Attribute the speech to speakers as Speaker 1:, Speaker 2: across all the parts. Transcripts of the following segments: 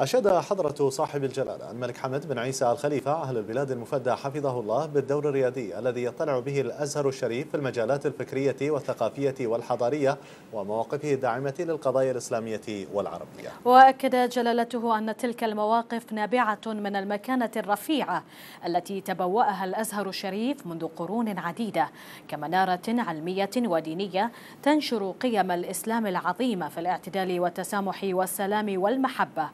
Speaker 1: أشاد حضرة صاحب الجلالة الملك حمد بن عيسى الخليفة أهل البلاد المفدى حفظه الله بالدور الريادي الذي يطلع به الأزهر الشريف في المجالات الفكرية والثقافية والحضارية ومواقفه الداعمة للقضايا الإسلامية والعربية
Speaker 2: وأكد جلالته أن تلك المواقف نابعة من المكانة الرفيعة التي تبوأها الأزهر الشريف منذ قرون عديدة كمنارة علمية ودينية تنشر قيم الإسلام العظيمة في الاعتدال والتسامح والسلام والمحبة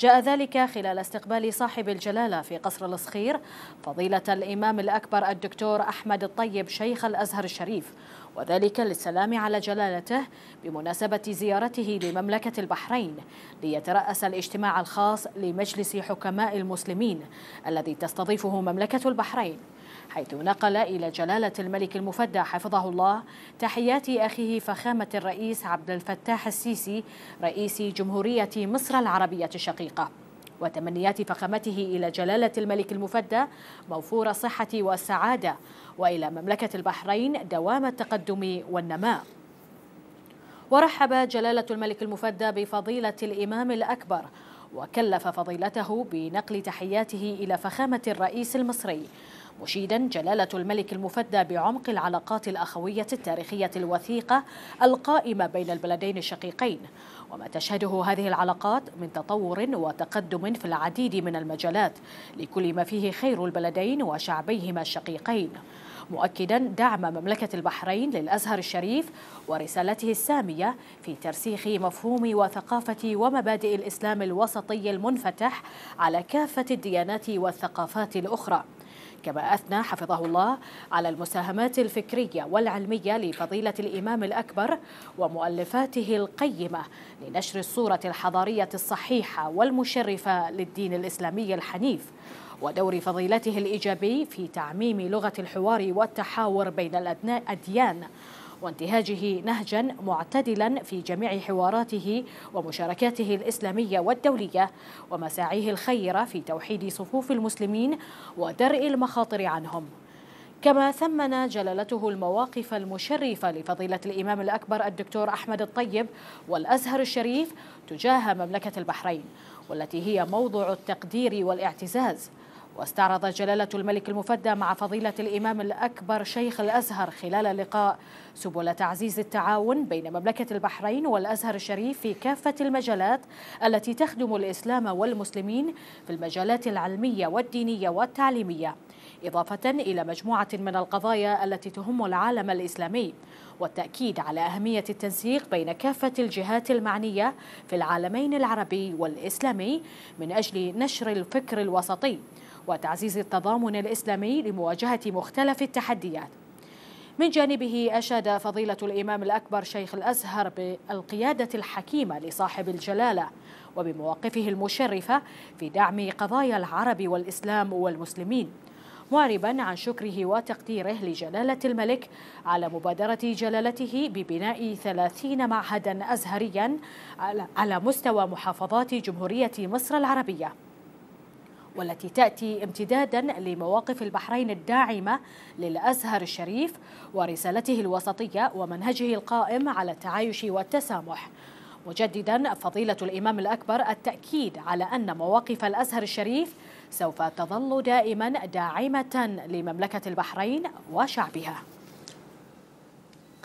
Speaker 2: جاء ذلك خلال استقبال صاحب الجلالة في قصر الصخير فضيلة الإمام الأكبر الدكتور أحمد الطيب شيخ الأزهر الشريف وذلك للسلام على جلالته بمناسبة زيارته لمملكة البحرين ليترأس الاجتماع الخاص لمجلس حكماء المسلمين الذي تستضيفه مملكة البحرين حيث نقل إلى جلالة الملك المفدى حفظه الله تحيات أخيه فخامة الرئيس عبد الفتاح السيسي رئيس جمهورية مصر العربية الشقيقة وتمنيات فخامته إلى جلالة الملك المفدى موفور الصحة والسعادة وإلى مملكة البحرين دوام التقدم والنماء ورحب جلالة الملك المفدى بفضيلة الإمام الأكبر وكلف فضيلته بنقل تحياته إلى فخامة الرئيس المصري مشيدا جلالة الملك المفدى بعمق العلاقات الأخوية التاريخية الوثيقة القائمة بين البلدين الشقيقين وما تشهده هذه العلاقات من تطور وتقدم في العديد من المجالات لكل ما فيه خير البلدين وشعبيهما الشقيقين مؤكدا دعم مملكة البحرين للأزهر الشريف ورسالته السامية في ترسيخ مفهوم وثقافة ومبادئ الإسلام الوسطي المنفتح على كافة الديانات والثقافات الأخرى كما أثنى حفظه الله على المساهمات الفكرية والعلمية لفضيلة الإمام الأكبر ومؤلفاته القيمة لنشر الصورة الحضارية الصحيحة والمشرفة للدين الإسلامي الحنيف ودور فضيلته الإيجابي في تعميم لغة الحوار والتحاور بين الأديان وانتهاجه نهجا معتدلا في جميع حواراته ومشاركاته الإسلامية والدولية ومساعيه الخيرة في توحيد صفوف المسلمين ودرء المخاطر عنهم كما ثمن جلالته المواقف المشرفة لفضيلة الإمام الأكبر الدكتور أحمد الطيب والأزهر الشريف تجاه مملكة البحرين والتي هي موضع التقدير والاعتزاز واستعرض جلالة الملك المفدى مع فضيلة الإمام الأكبر شيخ الأزهر خلال اللقاء سبل تعزيز التعاون بين مملكة البحرين والأزهر الشريف في كافة المجالات التي تخدم الإسلام والمسلمين في المجالات العلمية والدينية والتعليمية إضافة إلى مجموعة من القضايا التي تهم العالم الإسلامي والتأكيد على أهمية التنسيق بين كافة الجهات المعنية في العالمين العربي والإسلامي من أجل نشر الفكر الوسطي وتعزيز التضامن الإسلامي لمواجهة مختلف التحديات من جانبه أشاد فضيلة الإمام الأكبر شيخ الأزهر بالقيادة الحكيمة لصاحب الجلالة وبمواقفه المشرفة في دعم قضايا العرب والإسلام والمسلمين معربا عن شكره وتقديره لجلالة الملك على مبادرة جلالته ببناء ثلاثين معهدا أزهريا على مستوى محافظات جمهورية مصر العربية والتي تأتي امتدادا لمواقف البحرين الداعمة للأزهر الشريف ورسالته الوسطية ومنهجه القائم على التعايش والتسامح مجددا فضيلة الإمام الأكبر التأكيد على أن مواقف الأزهر الشريف سوف تظل دائما داعمة لمملكة البحرين وشعبها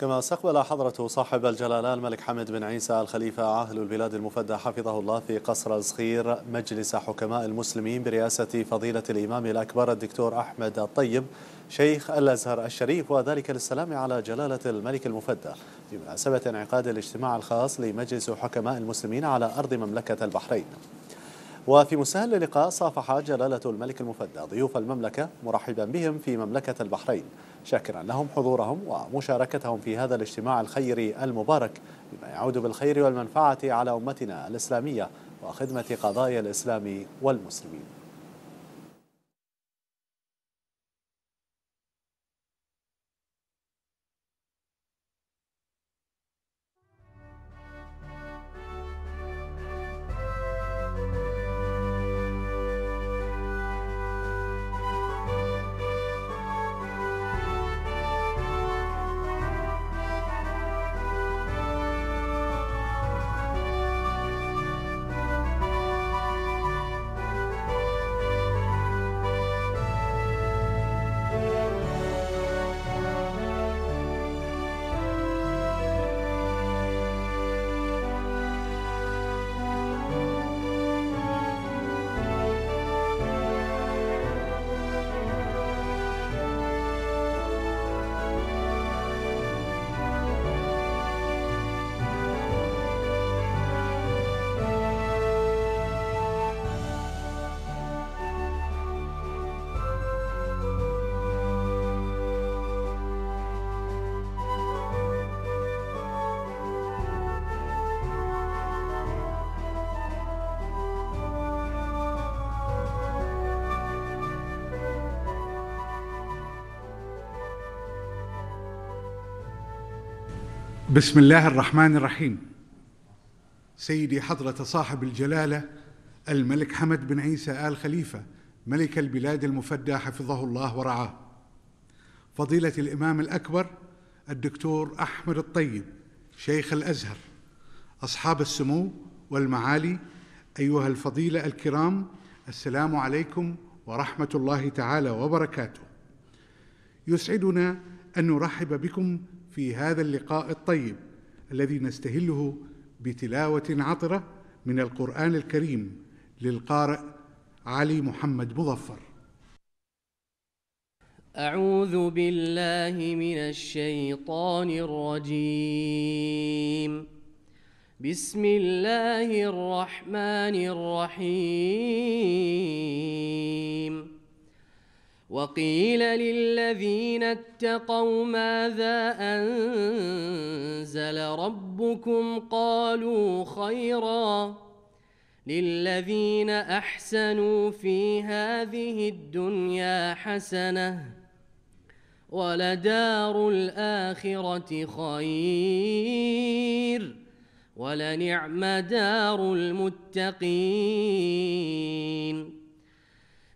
Speaker 1: كما استقبل حضرة صاحب الجلالة الملك حمد بن عيسى الخليفة عاهل البلاد المفدى حفظه الله في قصر الصخير مجلس حكماء المسلمين برئاسة فضيلة الإمام الأكبر الدكتور أحمد الطيب شيخ الأزهر الشريف وذلك للسلام على جلالة الملك المفدى بمناسبة انعقاد الاجتماع الخاص لمجلس حكماء المسلمين على أرض مملكة البحرين وفي مسهل اللقاء صافح جلالة الملك المفدى ضيوف المملكة مرحبا بهم في مملكة البحرين شاكرا لهم حضورهم ومشاركتهم في هذا الاجتماع الخيري المبارك بما يعود بالخير والمنفعة على أمتنا الإسلامية وخدمة قضايا الإسلام والمسلمين
Speaker 3: بسم الله الرحمن الرحيم سيدي حضرة صاحب الجلالة الملك حمد بن عيسى آل خليفة ملك البلاد المفدى حفظه الله ورعاه فضيلة الإمام الأكبر الدكتور أحمد الطيب شيخ الأزهر أصحاب السمو والمعالي أيها الفضيلة الكرام السلام عليكم ورحمة الله تعالى وبركاته يسعدنا أن نرحب بكم في هذا اللقاء الطيب الذي نستهله بتلاوه عطره من القران الكريم للقارئ علي محمد مظفر
Speaker 4: اعوذ بالله من الشيطان الرجيم بسم الله الرحمن الرحيم وقيل للذين اتقوا ماذا أنزل ربكم قالوا خيرا للذين أحسنوا في هذه الدنيا حسنة ولدار الآخرة خير ولنعم دار المتقين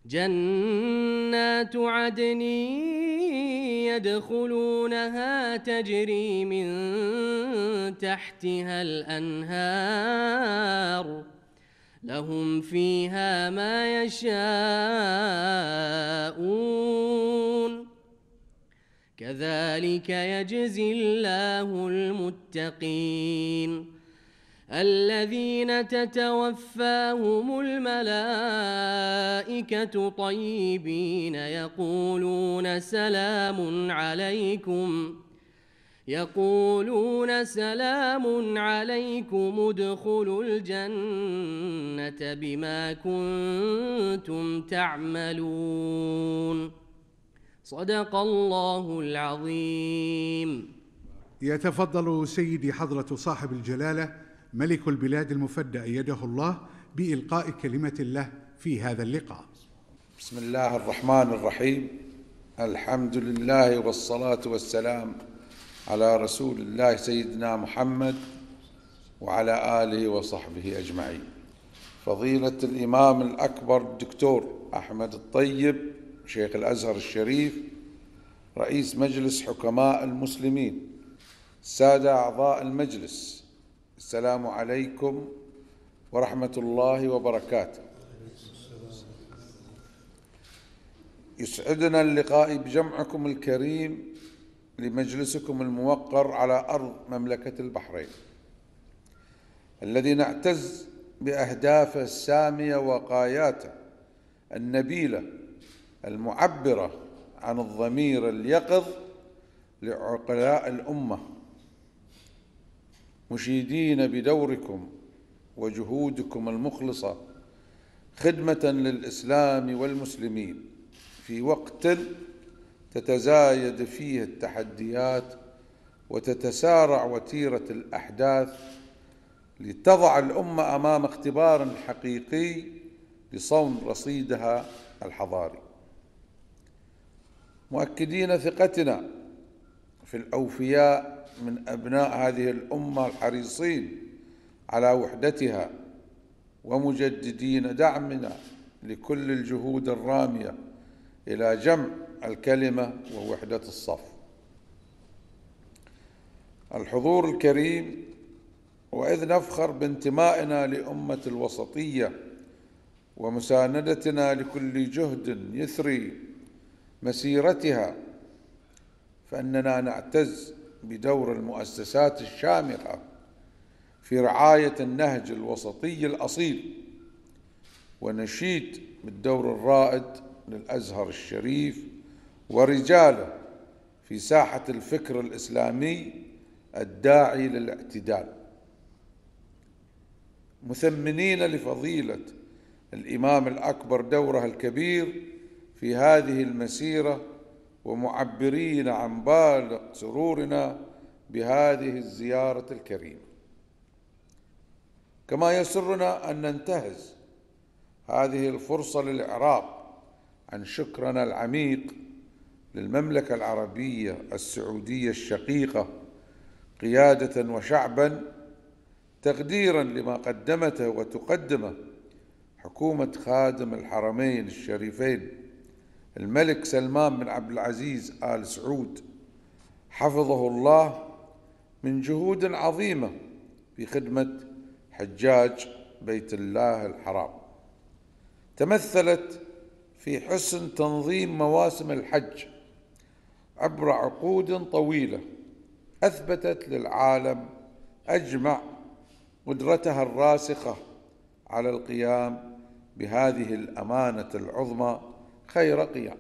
Speaker 4: جنات عدن يدخلونها تجري من تحتها الانهار لهم فيها ما يشاءون كذلك يجزي الله المتقين الذين تتوفاهم الملائكة طيبين يقولون سلام عليكم يقولون سلام عليكم ادخلوا الجنة بما كنتم تعملون صدق الله العظيم
Speaker 3: يتفضل سيدي حضرة صاحب الجلاله ملك البلاد المفدى أيده الله بإلقاء كلمة الله في هذا اللقاء
Speaker 1: بسم
Speaker 5: الله الرحمن الرحيم الحمد لله والصلاة والسلام على رسول الله سيدنا محمد وعلى آله وصحبه أجمعين فضيلة الإمام الأكبر الدكتور أحمد الطيب شيخ الأزهر الشريف رئيس مجلس حكماء المسلمين سادة أعضاء المجلس السلام عليكم ورحمة الله وبركاته يسعدنا اللقاء بجمعكم الكريم لمجلسكم الموقر على أرض مملكة البحرين الذي نعتز بأهدافه السامية وقاياته النبيلة المعبرة عن الضمير اليقظ لعقلاء الامه مشيدين بدوركم وجهودكم المخلصه خدمه للاسلام والمسلمين في وقت تتزايد فيه التحديات وتتسارع وتيره الاحداث لتضع الامه امام اختبار حقيقي لصون رصيدها الحضاري مؤكدين ثقتنا في الأوفياء من أبناء هذه الأمة الحريصين على وحدتها ومجددين دعمنا لكل الجهود الرامية إلى جمع الكلمة ووحدة الصف الحضور الكريم وإذ نفخر بانتمائنا لأمة الوسطية ومساندتنا لكل جهد يثري مسيرتها فاننا نعتز بدور المؤسسات الشامخه في رعايه النهج الوسطي الاصيل ونشيد بالدور الرائد للازهر الشريف ورجاله في ساحه الفكر الاسلامي الداعي للاعتدال مثمنين لفضيله الامام الاكبر دوره الكبير في هذه المسيره ومعبرين عن بالغ سرورنا بهذه الزيارة الكريمة كما يسرنا أن ننتهز هذه الفرصة للإعراب عن شكرنا العميق للمملكة العربية السعودية الشقيقة قيادة وشعبا تقديرا لما قدمته وتقدمه حكومة خادم الحرمين الشريفين الملك سلمان بن عبد العزيز آل سعود حفظه الله من جهود عظيمة في خدمة حجاج بيت الله الحرام تمثلت في حسن تنظيم مواسم الحج عبر عقود طويلة أثبتت للعالم أجمع قدرتها الراسخة على القيام بهذه الأمانة العظمى خير قيام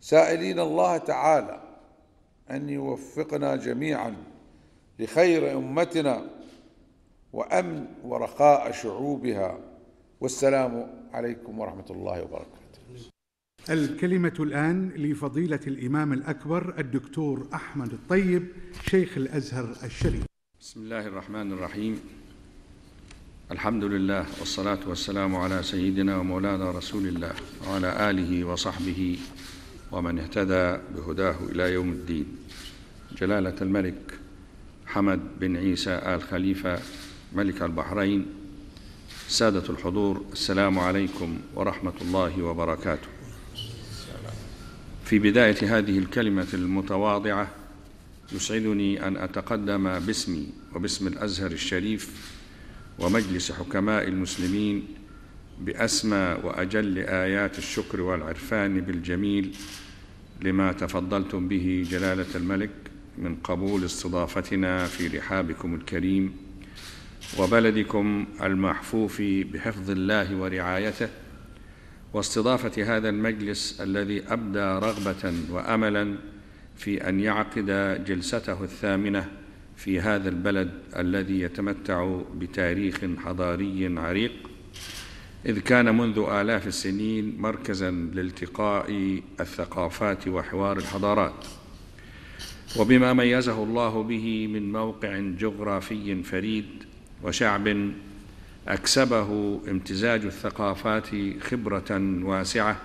Speaker 5: سائلين الله تعالى أن يوفقنا جميعا لخير أمتنا وأمن ورخاء شعوبها والسلام عليكم ورحمة الله وبركاته
Speaker 3: الكلمة الآن لفضيلة الإمام الأكبر الدكتور أحمد الطيب شيخ الأزهر الشريف
Speaker 6: بسم الله الرحمن الرحيم الحمد لله والصلاة والسلام على سيدنا ومولانا رسول الله وعلى آله وصحبه ومن اهتدى بهداه إلى يوم الدين جلالة الملك حمد بن عيسى آل خليفة ملك البحرين سادة الحضور السلام عليكم ورحمة الله وبركاته في بداية هذه الكلمة المتواضعة يسعدني أن أتقدم باسمي وباسم الأزهر الشريف ومجلس حكماء المسلمين بأسمى وأجل آيات الشكر والعرفان بالجميل لما تفضلتم به جلالة الملك من قبول استضافتنا في رحابكم الكريم وبلدكم المحفوف بحفظ الله ورعايته واستضافة هذا المجلس الذي أبدى رغبة وأملا في أن يعقد جلسته الثامنة في هذا البلد الذي يتمتع بتاريخ حضاري عريق إذ كان منذ آلاف السنين مركزا لالتقاء الثقافات وحوار الحضارات وبما ميزه الله به من موقع جغرافي فريد وشعب أكسبه امتزاج الثقافات خبرة واسعة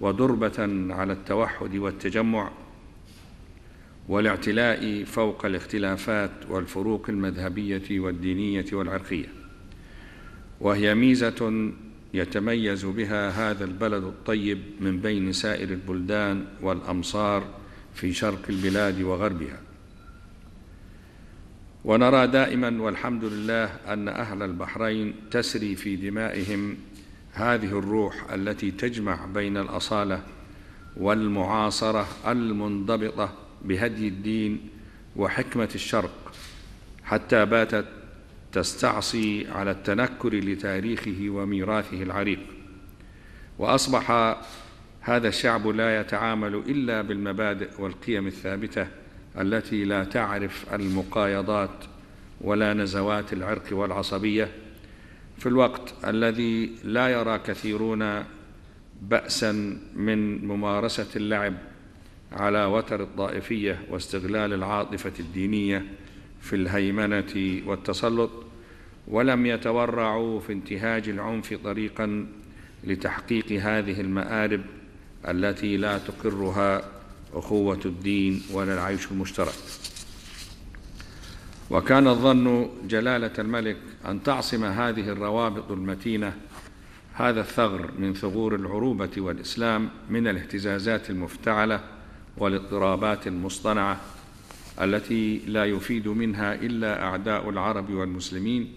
Speaker 6: ودربة على التوحد والتجمع والاعتلاء فوق الاختلافات والفروق المذهبية والدينية والعرقية وهي ميزة يتميز بها هذا البلد الطيب من بين سائر البلدان والأمصار في شرق البلاد وغربها ونرى دائما والحمد لله أن أهل البحرين تسري في دمائهم هذه الروح التي تجمع بين الأصالة والمعاصرة المنضبطة بهدي الدين وحكمة الشرق حتى باتت تستعصي على التنكر لتاريخه وميراثه العريق وأصبح هذا الشعب لا يتعامل إلا بالمبادئ والقيم الثابتة التي لا تعرف المقايضات ولا نزوات العرق والعصبية في الوقت الذي لا يرى كثيرون بأسا من ممارسة اللعب على وتر الطائفية واستغلال العاطفة الدينية في الهيمنة والتسلط ولم يتورعوا في انتهاج العنف طريقا لتحقيق هذه المآرب التي لا تقرها أخوة الدين ولا العيش المشترك وكان الظن جلالة الملك أن تعصم هذه الروابط المتينة هذا الثغر من ثغور العروبة والإسلام من الاهتزازات المفتعلة والاضطرابات المصطنعة التي لا يفيد منها إلا أعداء العرب والمسلمين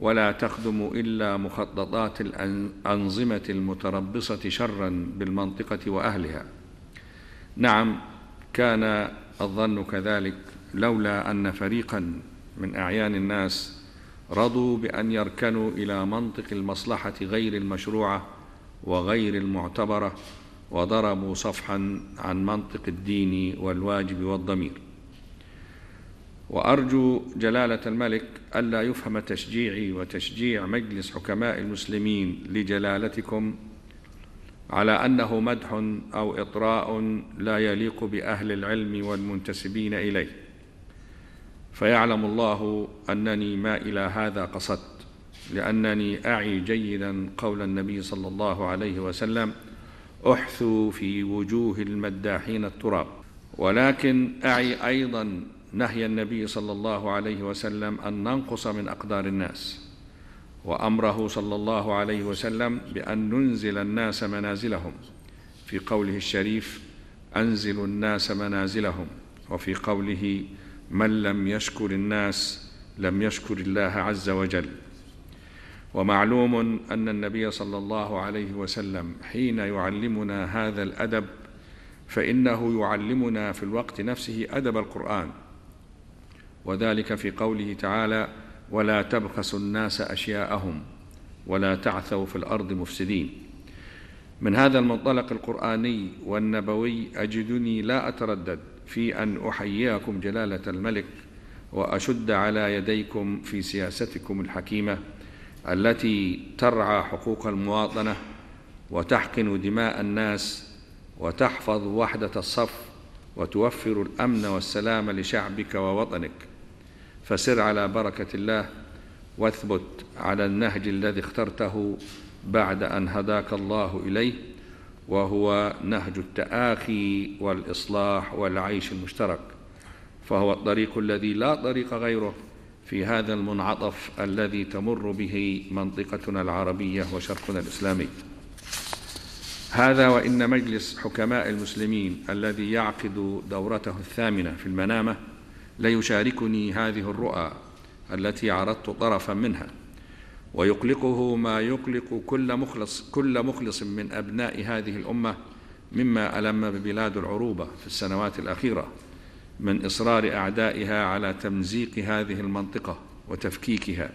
Speaker 6: ولا تخدم إلا مخططات الأنظمة المتربصة شرا بالمنطقة وأهلها نعم كان الظن كذلك لولا أن فريقا من أعيان الناس رضوا بأن يركنوا إلى منطق المصلحة غير المشروعة وغير المعتبرة وضربوا صفحا عن منطق الدين والواجب والضمير وأرجو جلالة الملك ألا يفهم تشجيعي وتشجيع مجلس حكماء المسلمين لجلالتكم على أنه مدح أو إطراء لا يليق بأهل العلم والمنتسبين إليه فيعلم الله أنني ما إلى هذا قصدت لأنني أعي جيدا قول النبي صلى الله عليه وسلم أحثوا في وجوه المداحين التراب ولكن أعي أيضا نهي النبي صلى الله عليه وسلم أن ننقص من أقدار الناس وأمره صلى الله عليه وسلم بأن ننزل الناس منازلهم في قوله الشريف أنزل الناس منازلهم وفي قوله من لم يشكر الناس لم يشكر الله عز وجل ومعلوم أن النبي صلى الله عليه وسلم حين يعلمنا هذا الأدب فإنه يعلمنا في الوقت نفسه أدب القرآن وذلك في قوله تعالى ولا تبخسوا الناس أشياءهم ولا تعثوا في الأرض مفسدين من هذا المنطلق القرآني والنبوي أجدني لا أتردد في أن أحييكم جلالة الملك وأشد على يديكم في سياستكم الحكيمة التي ترعى حقوق المواطنة وتحقن دماء الناس وتحفظ وحدة الصف وتوفر الأمن والسلام لشعبك ووطنك فسر على بركة الله واثبت على النهج الذي اخترته بعد أن هداك الله إليه وهو نهج التآخي والإصلاح والعيش المشترك فهو الطريق الذي لا طريق غيره في هذا المنعطف الذي تمر به منطقتنا العربية وشرقنا الإسلامي هذا وإن مجلس حكماء المسلمين الذي يعقد دورته الثامنة في المنامة ليشاركني هذه الرؤى التي عرضت طرفا منها ويقلقه ما يقلق كل مخلص كل مخلص من أبناء هذه الأمة مما ألم ببلاد العروبة في السنوات الأخيرة من إصرار أعدائها على تمزيق هذه المنطقة وتفكيكها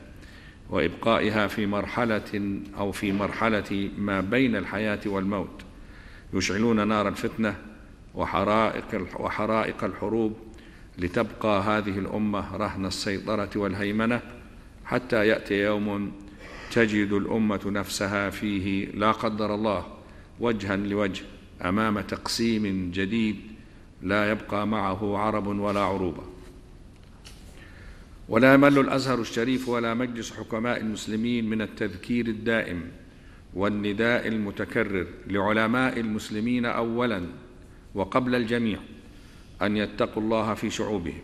Speaker 6: وإبقائها في مرحلة أو في مرحلة ما بين الحياة والموت يشعلون نار الفتنة وحرائق وحرائق الحروب لتبقى هذه الأمة رهن السيطرة والهيمنة حتى يأتي يوم تجد الأمة نفسها فيه لا قدر الله وجها لوجه أمام تقسيم جديد لا يبقى معه عرب ولا عروبة ولا يمل الأزهر الشريف ولا مجلس حكماء المسلمين من التذكير الدائم والنداء المتكرر لعلماء المسلمين أولا وقبل الجميع أن يتقوا الله في شعوبهم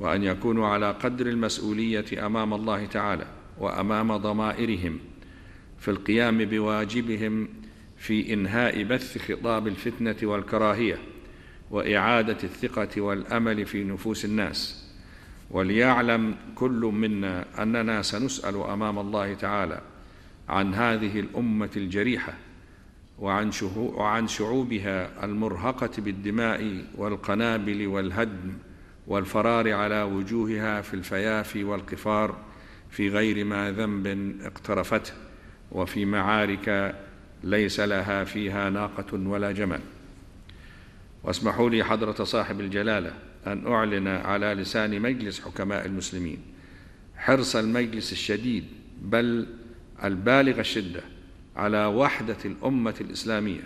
Speaker 6: وأن يكونوا على قدر المسؤولية أمام الله تعالى وأمام ضمائرهم في القيام بواجبهم في إنهاء بث خطاب الفتنة والكراهية وإعادة الثقة والأمل في نفوس الناس وليعلم كل منا أننا سنسأل أمام الله تعالى عن هذه الأمة الجريحة وعن, وعن شعوبها المرهقة بالدماء والقنابل والهدم والفرار على وجوهها في الفيافي والقفار في غير ما ذنب اقترفته وفي معارك ليس لها فيها ناقة ولا جمل واسمحوا لي حضرة صاحب الجلالة أن أعلن على لسان مجلس حكماء المسلمين حرص المجلس الشديد بل البالغ الشدة على وحدة الأمة الإسلامية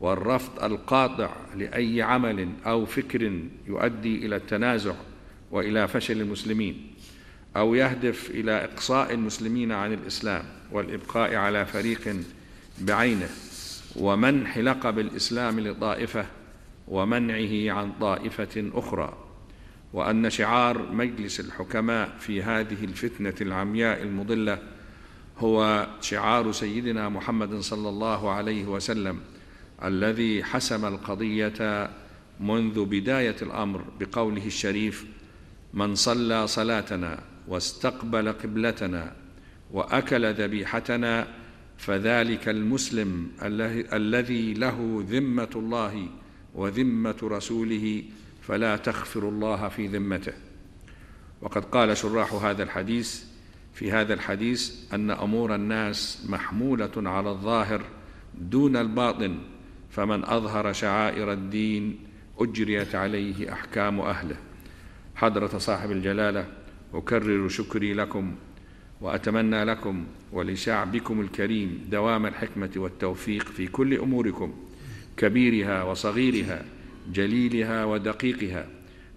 Speaker 6: والرفض القاطع لأي عمل أو فكر يؤدي إلى التنازع وإلى فشل المسلمين أو يهدف إلى إقصاء المسلمين عن الإسلام والإبقاء على فريق بعينه ومنح لقب الإسلام لطائفة ومنعه عن طائفة أخرى وأن شعار مجلس الحكماء في هذه الفتنة العمياء المضلة هو شعار سيدنا محمد صلى الله عليه وسلم الذي حسم القضية منذ بداية الأمر بقوله الشريف من صلى صلاتنا واستقبل قبلتنا وأكل ذبيحتنا فذلك المسلم الذي له ذمة الله وذمة رسوله فلا تخفر الله في ذمته وقد قال شراح هذا الحديث في هذا الحديث أن أمور الناس محمولة على الظاهر دون الباطن فمن أظهر شعائر الدين أجريت عليه أحكام أهله حضرة صاحب الجلالة أكرر شكري لكم وأتمنى لكم ولشعبكم الكريم دوام الحكمة والتوفيق في كل أموركم كبيرها وصغيرها جليلها ودقيقها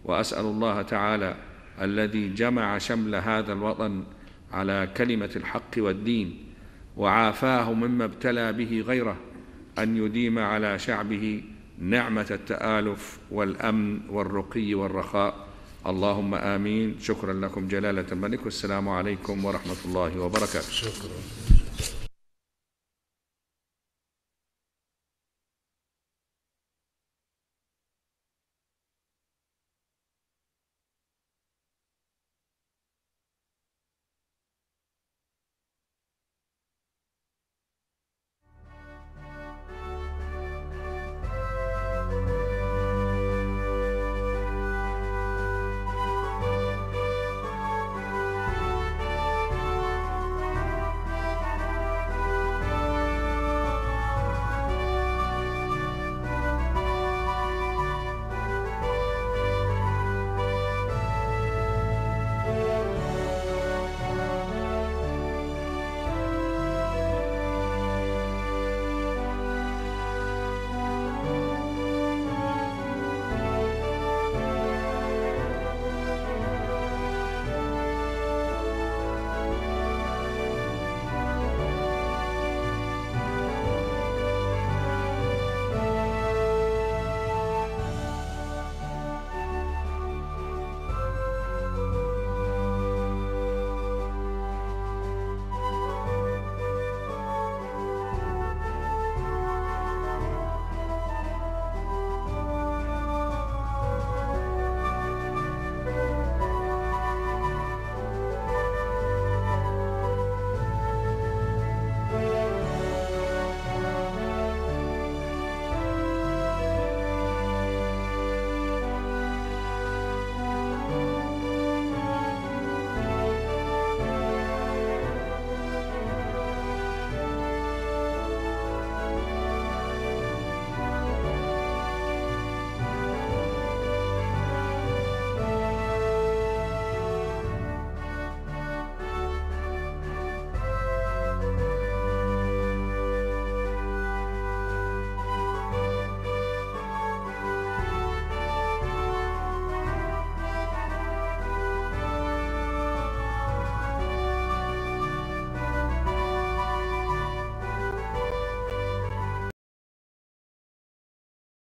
Speaker 6: واسال الله تعالى الذي جمع شمل هذا الوطن على كلمه الحق والدين وعافاه مما ابتلى به غيره ان يديم على شعبه نعمه التالف والامن والرقي والرخاء اللهم امين شكرا لكم جلاله الملك والسلام عليكم ورحمه الله وبركاته شكرا.